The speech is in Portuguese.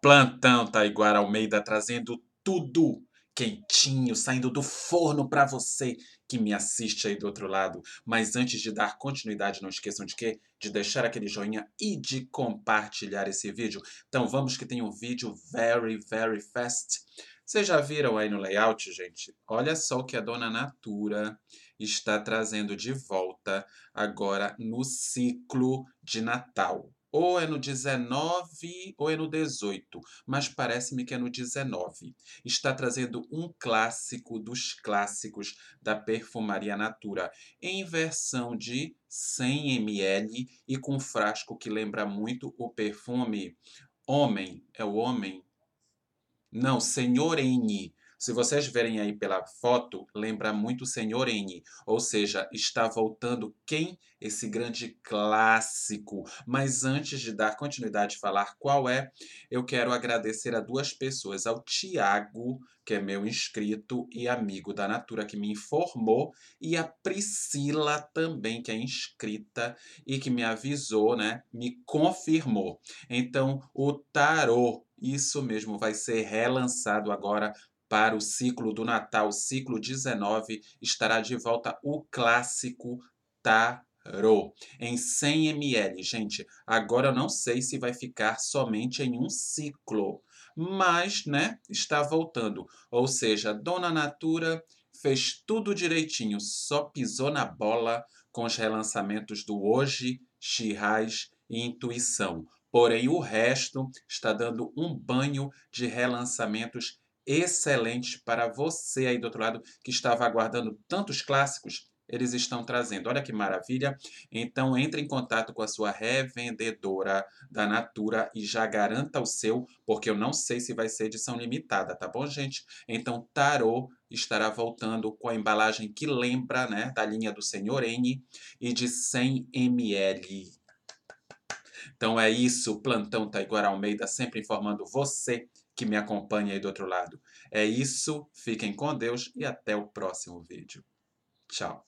Plantão Taiguara Almeida trazendo tudo quentinho, saindo do forno para você que me assiste aí do outro lado. Mas antes de dar continuidade, não esqueçam de quê? De deixar aquele joinha e de compartilhar esse vídeo. Então vamos que tem um vídeo very, very fast. Vocês já viram aí no layout, gente? Olha só o que a dona Natura está trazendo de volta agora no ciclo de Natal. Ou é no 19 ou é no 18, mas parece-me que é no 19. Está trazendo um clássico dos clássicos da perfumaria Natura, em versão de 100 ml e com um frasco que lembra muito o perfume Homem, é o Homem? Não, Senhor N se vocês verem aí pela foto, lembra muito o Senhor N, ou seja, está voltando quem? Esse grande clássico. Mas antes de dar continuidade e falar qual é, eu quero agradecer a duas pessoas, ao Tiago, que é meu inscrito e amigo da Natura, que me informou, e a Priscila também, que é inscrita e que me avisou, né? Me confirmou. Então, o tarô isso mesmo, vai ser relançado agora para o ciclo do Natal, ciclo 19, estará de volta o clássico tarô. Em 100 ml, gente. Agora eu não sei se vai ficar somente em um ciclo, mas, né, está voltando. Ou seja, Dona Natura fez tudo direitinho, só pisou na bola com os relançamentos do Hoje, Chirraz e Intuição. Porém, o resto está dando um banho de relançamentos excelente para você aí do outro lado que estava aguardando tantos clássicos. Eles estão trazendo. Olha que maravilha. Então entre em contato com a sua revendedora da Natura e já garanta o seu, porque eu não sei se vai ser edição limitada, tá bom, gente? Então tarô estará voltando com a embalagem que lembra, né, da linha do Senhor N e de 100 ml. Então é isso, Plantão Taiguara tá Almeida sempre informando você que me acompanha aí do outro lado. É isso, fiquem com Deus e até o próximo vídeo. Tchau.